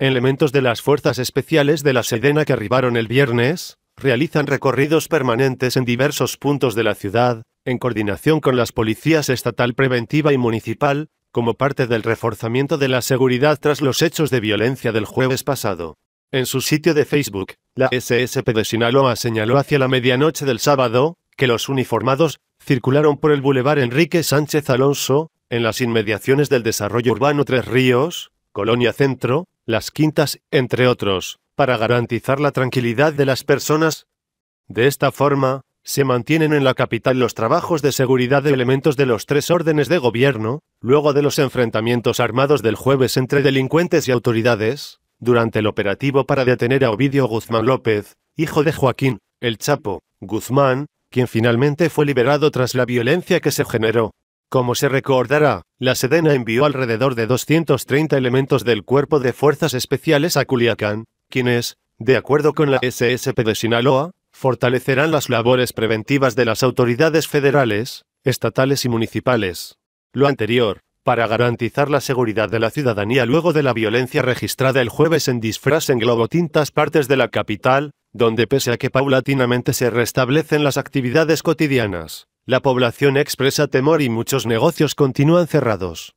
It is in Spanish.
Elementos de las fuerzas especiales de la Sedena que arribaron el viernes, realizan recorridos permanentes en diversos puntos de la ciudad, en coordinación con las policías estatal preventiva y municipal, como parte del reforzamiento de la seguridad tras los hechos de violencia del jueves pasado. En su sitio de Facebook, la SSP de Sinaloa señaló hacia la medianoche del sábado que los uniformados circularon por el bulevar Enrique Sánchez Alonso, en las inmediaciones del desarrollo urbano Tres Ríos, Colonia Centro, las quintas, entre otros, para garantizar la tranquilidad de las personas. De esta forma, se mantienen en la capital los trabajos de seguridad de elementos de los tres órdenes de gobierno, luego de los enfrentamientos armados del jueves entre delincuentes y autoridades, durante el operativo para detener a Ovidio Guzmán López, hijo de Joaquín, el Chapo, Guzmán, quien finalmente fue liberado tras la violencia que se generó. Como se recordará, la Sedena envió alrededor de 230 elementos del Cuerpo de Fuerzas Especiales a Culiacán, quienes, de acuerdo con la SSP de Sinaloa, fortalecerán las labores preventivas de las autoridades federales, estatales y municipales. Lo anterior, para garantizar la seguridad de la ciudadanía luego de la violencia registrada el jueves en disfraz en globotintas partes de la capital, donde pese a que paulatinamente se restablecen las actividades cotidianas, la población expresa temor y muchos negocios continúan cerrados.